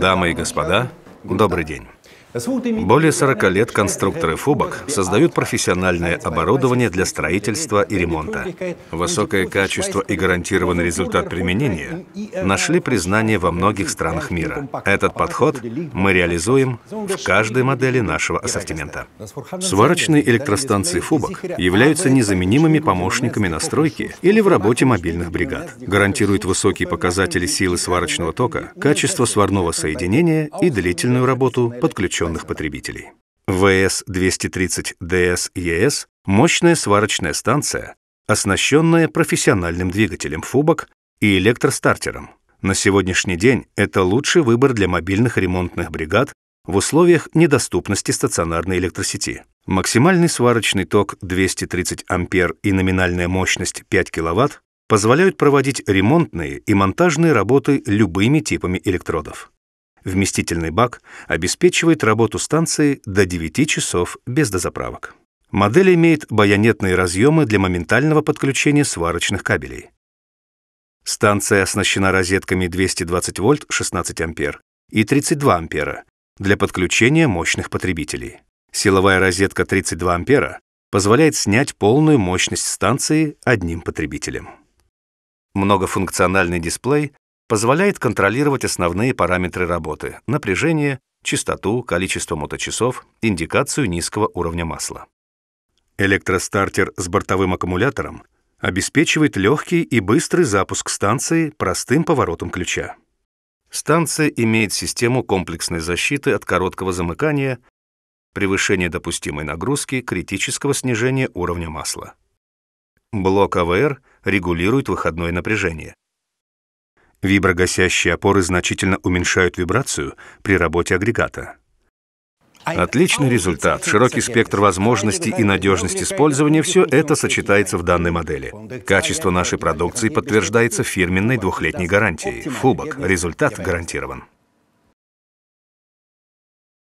Дамы и господа, добрый день. Более 40 лет конструкторы фубок создают профессиональное оборудование для строительства и ремонта. Высокое качество и гарантированный результат применения нашли признание во многих странах мира. Этот подход мы реализуем в каждой модели нашего ассортимента. Сварочные электростанции фубок являются незаменимыми помощниками на стройке или в работе мобильных бригад. Гарантируют высокие показатели силы сварочного тока, качество сварного соединения и длительную работу подключенных защищенных потребителей. ВС-230ДС-ЕС – мощная сварочная станция, оснащенная профессиональным двигателем фубок и электростартером. На сегодняшний день это лучший выбор для мобильных ремонтных бригад в условиях недоступности стационарной электросети. Максимальный сварочный ток 230 ампер и номинальная мощность 5 кВт позволяют проводить ремонтные и монтажные работы любыми типами электродов. Вместительный бак обеспечивает работу станции до 9 часов без дозаправок. Модель имеет баянетные разъемы для моментального подключения сварочных кабелей. Станция оснащена розетками 220 вольт 16 ампер и 32 ампера для подключения мощных потребителей. Силовая розетка 32 ампера позволяет снять полную мощность станции одним потребителем. Многофункциональный дисплей позволяет контролировать основные параметры работы – напряжение, частоту, количество моточасов, индикацию низкого уровня масла. Электростартер с бортовым аккумулятором обеспечивает легкий и быстрый запуск станции простым поворотом ключа. Станция имеет систему комплексной защиты от короткого замыкания, превышения допустимой нагрузки, критического снижения уровня масла. Блок АВР регулирует выходное напряжение. Виброгасящие опоры значительно уменьшают вибрацию при работе агрегата. Отличный результат, широкий спектр возможностей и надежность использования – все это сочетается в данной модели. Качество нашей продукции подтверждается фирменной двухлетней гарантией. Фубок. Результат гарантирован.